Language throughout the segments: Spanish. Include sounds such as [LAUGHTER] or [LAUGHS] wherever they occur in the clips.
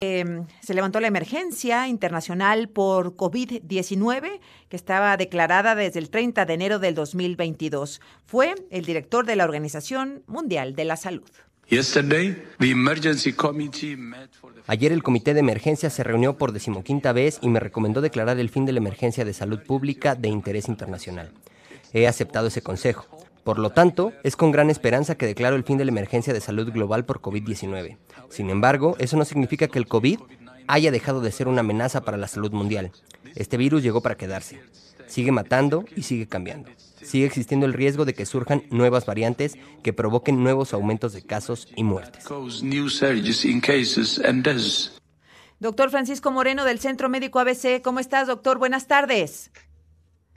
Em, se levantó la emergencia internacional por COVID-19 que estaba declarada desde el 30 de enero del 2022. Fue el director de la Organización Mundial de la Salud. Ayer el Comité de Emergencia se reunió por decimoquinta vez y me recomendó declarar el fin de la emergencia de salud pública de interés internacional. He aceptado ese consejo. Por lo tanto, es con gran esperanza que declaro el fin de la emergencia de salud global por COVID-19. Sin embargo, eso no significa que el COVID haya dejado de ser una amenaza para la salud mundial. Este virus llegó para quedarse. Sigue matando y sigue cambiando. Sigue existiendo el riesgo de que surjan nuevas variantes que provoquen nuevos aumentos de casos y muertes. Doctor Francisco Moreno del Centro Médico ABC, ¿cómo estás, doctor? Buenas tardes.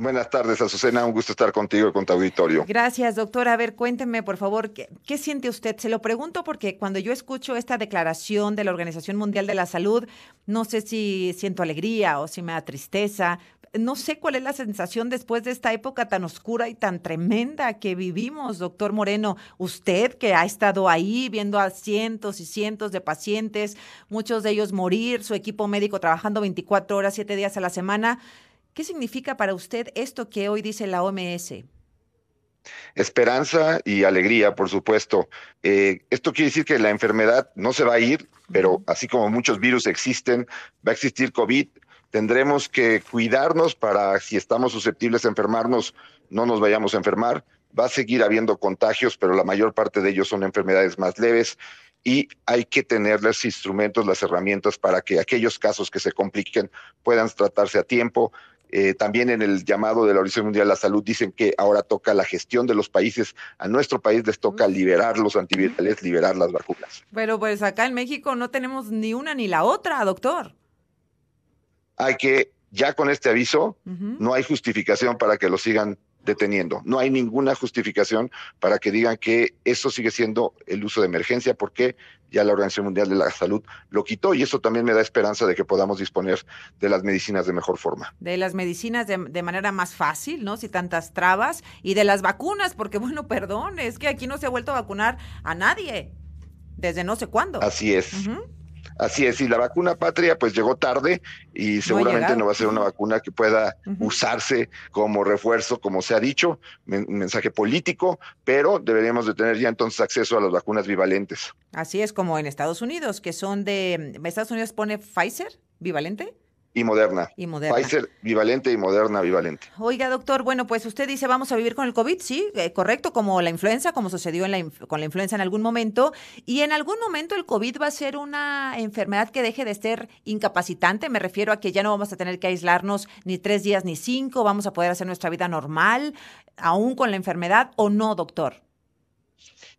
Buenas tardes, Azucena. Un gusto estar contigo y con tu auditorio. Gracias, doctor. A ver, cuénteme, por favor, ¿qué, ¿qué, siente usted? Se lo pregunto porque cuando yo escucho esta declaración de la Organización Mundial de la Salud, no sé si siento alegría o si me da tristeza. No sé cuál es la sensación después de esta época tan oscura y tan tremenda que vivimos, doctor Moreno. Usted que ha estado ahí viendo a cientos y cientos de pacientes, muchos de ellos morir, su equipo médico trabajando 24 horas, 7 días a la semana ¿Qué significa para usted esto que hoy dice la OMS? Esperanza y alegría, por supuesto. Eh, esto quiere decir que la enfermedad no se va a ir, pero así como muchos virus existen, va a existir COVID. Tendremos que cuidarnos para, si estamos susceptibles a enfermarnos, no nos vayamos a enfermar. Va a seguir habiendo contagios, pero la mayor parte de ellos son enfermedades más leves y hay que tener los instrumentos, las herramientas para que aquellos casos que se compliquen puedan tratarse a tiempo, eh, también en el llamado de la Organización Mundial de la Salud dicen que ahora toca la gestión de los países. A nuestro país les toca liberar los antivirales, liberar las vacunas. Pero pues acá en México no tenemos ni una ni la otra, doctor. Hay que, ya con este aviso, no hay justificación para que lo sigan deteniendo. No hay ninguna justificación para que digan que eso sigue siendo el uso de emergencia porque ya la Organización Mundial de la Salud lo quitó y eso también me da esperanza de que podamos disponer de las medicinas de mejor forma. De las medicinas de, manera más fácil, ¿no? Si tantas trabas y de las vacunas, porque [LAUGHS] bueno, perdón, es que aquí no se ha vuelto a vacunar a nadie desde no sé cuándo. Así es. Así es, y la vacuna patria pues llegó tarde y seguramente no, va a ser una vacuna que pueda usarse como refuerzo, como se ha dicho, mensaje político, pero deberíamos de tener ya entonces acceso a las vacunas bivalentes. Así es como en Estados Unidos, que son de, Estados Unidos pone Pfizer bivalente. Y Moderna. Y Moderna. Pfizer bivalente y Moderna bivalente. Oiga, doctor, bueno, pues usted dice vamos a vivir con el COVID, sí, eh, correcto, como la influenza, como sucedió en con la influenza en algún momento. Y en algún momento el COVID va a ser una enfermedad que deje de ser incapacitante. Me refiero a que ya no vamos a tener que aislarnos ni tres días ni cinco, vamos a poder hacer nuestra vida normal, aún con la enfermedad, o no, doctor.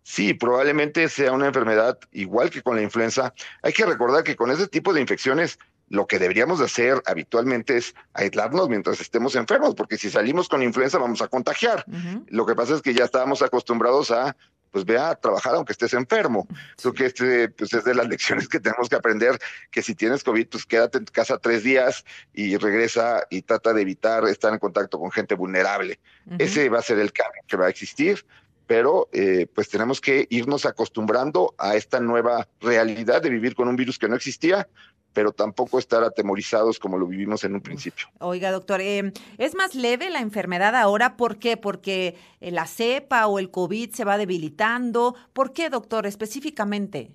Sí, probablemente sea una enfermedad igual que con la influenza. Hay que recordar que con ese tipo de infecciones lo que deberíamos de hacer habitualmente es aislarnos mientras estemos enfermos, porque si salimos con influenza vamos a contagiar. Lo que pasa es que ya estábamos acostumbrados a pues ve a trabajar aunque estés enfermo. Creo que este, pues, es de las [LAUGHS] lecciones que tenemos que aprender, que si tienes COVID, pues quédate en casa tres días y regresa y trata de evitar estar en contacto con gente vulnerable. Ese va a ser el cambio que va a existir pero eh, pues tenemos que irnos acostumbrando a esta nueva realidad de vivir con un virus que no existía, pero tampoco estar atemorizados como lo vivimos en un principio. Oiga, doctor, em, ¿es más leve la enfermedad ahora? ¿Por qué? ¿Porque eh, la cepa o el COVID se va debilitando? ¿Por qué, doctor, específicamente?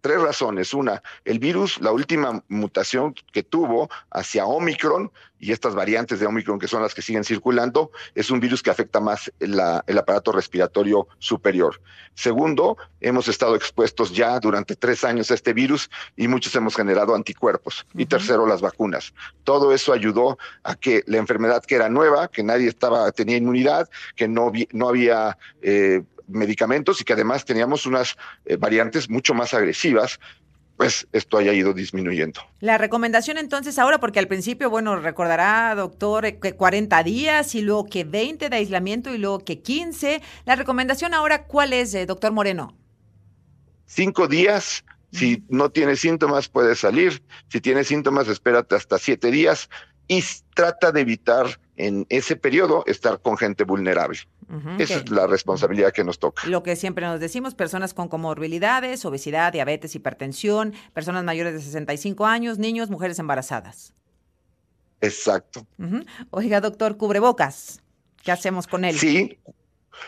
tres razones. Una, el virus, la última mutación que tuvo hacia Omicron y estas variantes de Omicron que son las que siguen circulando, es un virus que afecta más el aparato respiratorio superior. Segundo, hemos estado expuestos ya durante tres años a este virus y muchos hemos generado anticuerpos. Y tercero, las vacunas. Todo eso ayudó a que la enfermedad que era nueva, que nadie estaba, tenía inmunidad, que no, no había... Eh, medicamentos y que además teníamos unas eh, variantes mucho más agresivas pues esto haya ido disminuyendo. La recomendación entonces ahora, porque al principio, bueno, recordará, doctor, eh, que 40 días y luego que 20 de aislamiento y luego que 15. La recomendación ahora, ¿cuál es, eh, doctor Moreno? Cinco días. Si no tiene síntomas, puede salir. Si tiene síntomas, espérate hasta siete días y trata de evitar en ese periodo estar con gente vulnerable. Esa es la responsabilidad que nos toca. Lo que siempre nos decimos, personas con comorbilidades, obesidad, diabetes, hipertensión, personas mayores de 65 años, niños, mujeres embarazadas. Exacto. Oiga, doctor, cubrebocas. ¿Qué hacemos con él? Sí,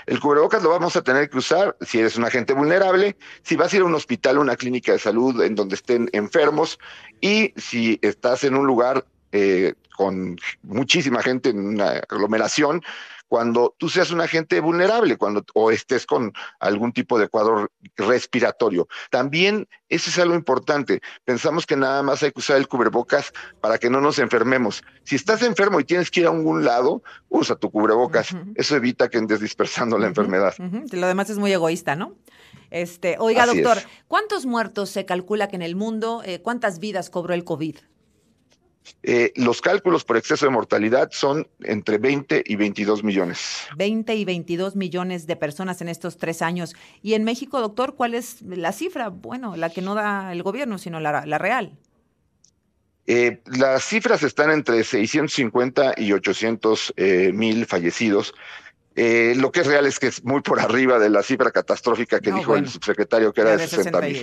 el cubrebocas lo vamos a tener que usar si eres una gente vulnerable, si vas a ir a un hospital, una clínica de salud en donde estén enfermos y si estás en un lugar eh, con muchísima gente en una aglomeración, cuando tú seas una gente vulnerable cuando, o estés con algún tipo de cuadro respiratorio. También eso es algo importante. Pensamos que nada más hay que usar el cubrebocas para que no nos enfermemos. Si estás enfermo y tienes que ir a algún lado, usa tu cubrebocas. Eso evita que andes dispersando la enfermedad. Lo demás es muy egoísta, ¿no? Este, oiga, doctor, ¿cuántos muertos se calcula que en el mundo, eh, cuántas vidas cobró el COVID? Eh, los cálculos por exceso de mortalidad son entre 20 y 22 millones. 20 y 22 millones de personas en estos tres años. Y en México, doctor, ¿cuál es la cifra? Bueno, la que no da el gobierno, sino la, real. Eh, las cifras están entre 650 y 800 eh, mil fallecidos. Eh, lo que es real es que es muy por arriba de la cifra catastrófica que dijo el subsecretario, que era de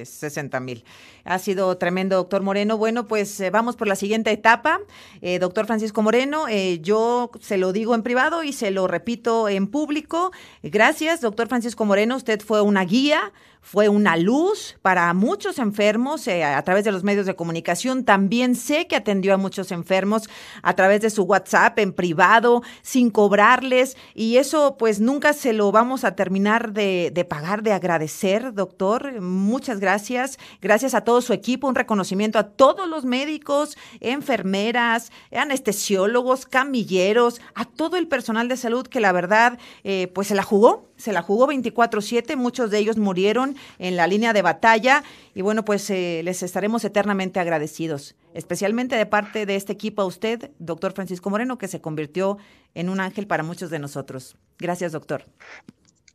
60 mil. Ha sido tremendo, doctor Moreno. Bueno, pues eh, vamos por la siguiente etapa. Eh, doctor Francisco Moreno, yo se lo digo en privado y se lo repito en público. Gracias, doctor Francisco Moreno. Usted fue una guía, fue una luz para muchos enfermos a través de los medios de comunicación. También sé que atendió a muchos enfermos a través de su WhatsApp en privado, sin cobrarles. Y eso pues nunca se lo vamos a terminar de, pagar, de agradecer, doctor. Muchas gracias. Gracias a todo su equipo. Un reconocimiento a todos los médicos, enfermeras, anestesiólogos, camilleros, a todo el personal de salud que la verdad eh, pues se la jugó. Se la jugó 24/7. Muchos de ellos murieron en la línea de batalla. Y bueno, pues eh, les estaremos eternamente agradecidos especialmente de parte de este equipo a usted, doctor Francisco Moreno, que se convirtió en un ángel para muchos de nosotros. Gracias, doctor.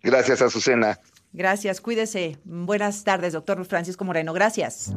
Gracias, Azucena. Gracias, cuídese. Buenas tardes, doctor Francisco Moreno. Gracias.